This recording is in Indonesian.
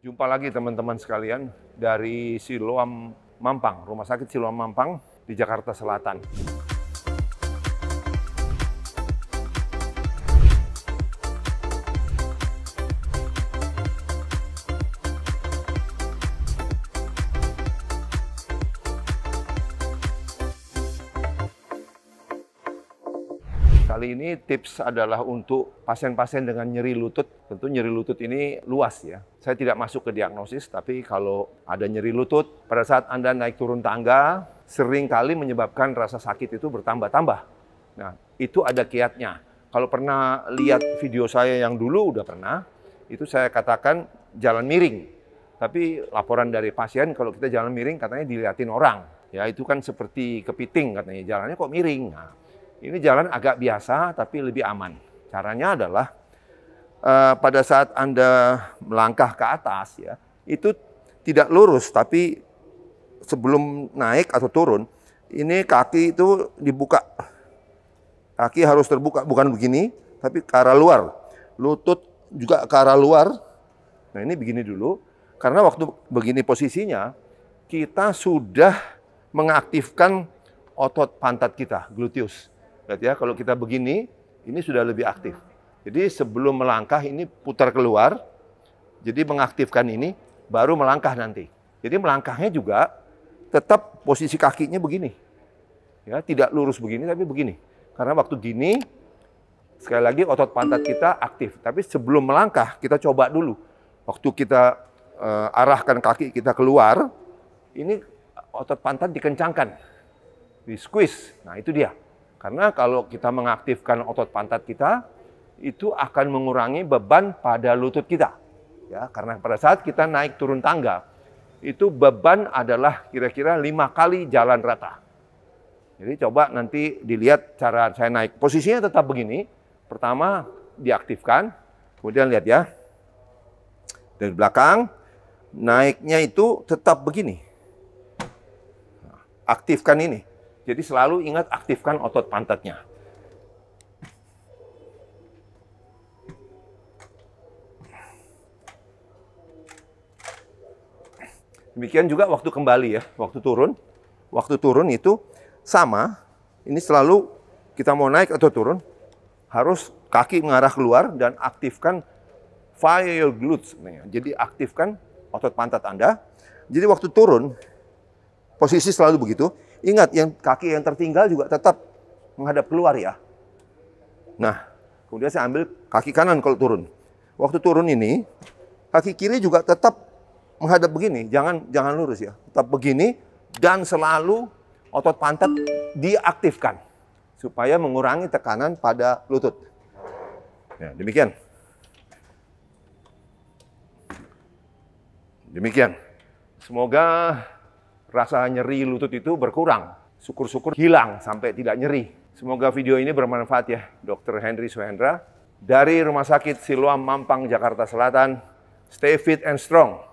Jumpa lagi teman-teman sekalian dari Siloam Mampang, Rumah Sakit Siloam Mampang di Jakarta Selatan. Kali ini tips adalah untuk pasien-pasien dengan nyeri lutut. Tentu nyeri lutut ini luas ya. Saya tidak masuk ke diagnosis, tapi kalau ada nyeri lutut, pada saat Anda naik turun tangga, sering kali menyebabkan rasa sakit itu bertambah-tambah. Nah, itu ada kiatnya. Kalau pernah lihat video saya yang dulu, udah pernah, itu saya katakan jalan miring. Tapi laporan dari pasien kalau kita jalan miring katanya dilihatin orang. Ya itu kan seperti kepiting katanya, jalannya kok miring. Nah, ini jalan agak biasa tapi lebih aman. Caranya adalah uh, pada saat Anda melangkah ke atas ya, itu tidak lurus tapi sebelum naik atau turun, ini kaki itu dibuka. Kaki harus terbuka, bukan begini, tapi ke arah luar. Lutut juga ke arah luar. Nah, ini begini dulu. Karena waktu begini posisinya, kita sudah mengaktifkan otot pantat kita, gluteus. Lihat ya, kalau kita begini, ini sudah lebih aktif. Jadi sebelum melangkah ini putar keluar, jadi mengaktifkan ini, baru melangkah nanti. Jadi melangkahnya juga tetap posisi kakinya begini. Ya, tidak lurus begini tapi begini. Karena waktu gini sekali lagi otot pantat kita aktif. Tapi sebelum melangkah kita coba dulu. Waktu kita uh, arahkan kaki kita keluar, ini otot pantat dikencangkan. Di squeeze. Nah, itu dia. Karena kalau kita mengaktifkan otot pantat kita, itu akan mengurangi beban pada lutut kita. Ya, karena pada saat kita naik turun tangga, itu beban adalah kira-kira lima kali jalan rata. Jadi coba nanti dilihat cara saya naik. Posisinya tetap begini. Pertama diaktifkan, kemudian lihat ya. Dari belakang, naiknya itu tetap begini. Aktifkan ini. Jadi selalu ingat aktifkan otot pantatnya. Demikian juga waktu kembali ya, waktu turun. Waktu turun itu sama, ini selalu kita mau naik atau turun, harus kaki mengarah keluar dan aktifkan fire glutes. Jadi aktifkan otot pantat Anda. Jadi waktu turun, Posisi selalu begitu. Ingat, yang kaki yang tertinggal juga tetap menghadap keluar ya. Nah, kemudian saya ambil kaki kanan kalau turun. Waktu turun ini, kaki kiri juga tetap menghadap begini. Jangan jangan lurus ya. Tetap begini dan selalu otot pantat diaktifkan supaya mengurangi tekanan pada lutut. Ya, demikian. Demikian. Semoga rasa nyeri lutut itu berkurang. Syukur-syukur hilang sampai tidak nyeri. Semoga video ini bermanfaat ya, Dr. Henry Suhendra. Dari Rumah Sakit Siloam Mampang, Jakarta Selatan, stay fit and strong.